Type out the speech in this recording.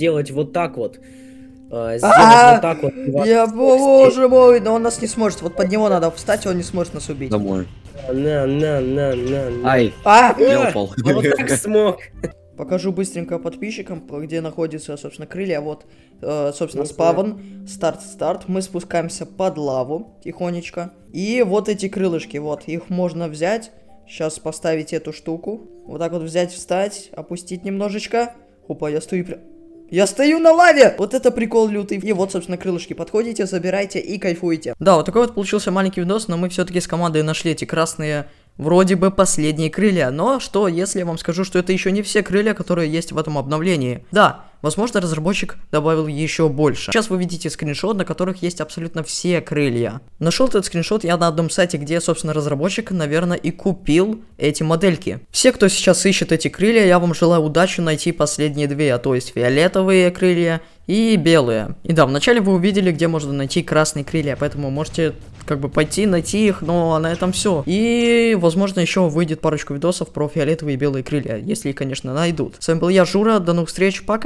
сделать вот так вот. Э, а, я, боже мой, но он нас не сможет. Вот под него надо встать, он не сможет нас убить. Домой. На, на, на, на, Ай, а! я упал. Вот так смог. Покажу быстренько подписчикам, где находится, собственно, крылья. Вот, э, собственно, спавн, старт-старт. Мы спускаемся под лаву тихонечко. И вот эти крылышки, вот, их можно взять. Сейчас поставить эту штуку. Вот так вот взять, встать, опустить немножечко. Опа, я стою прям... Я стою на лаве! Вот это прикол лютый. И вот, собственно, крылышки. Подходите, забирайте и кайфуйте. Да, вот такой вот получился маленький видос, но мы все-таки с командой нашли эти красные вроде бы последние крылья. Но что, если я вам скажу, что это еще не все крылья, которые есть в этом обновлении? Да, Возможно, разработчик добавил еще больше. Сейчас вы видите скриншот, на которых есть абсолютно все крылья. Нашел этот скриншот я на одном сайте, где, собственно, разработчик, наверное, и купил эти модельки. Все, кто сейчас ищет эти крылья, я вам желаю удачи найти последние две, а то есть фиолетовые крылья и белые. И да, вначале вы увидели, где можно найти красные крылья, поэтому можете как бы пойти найти их, но на этом все. И, возможно, еще выйдет парочку видосов про фиолетовые и белые крылья, если, конечно, найдут. С вами был я, Жура, до новых встреч, пока!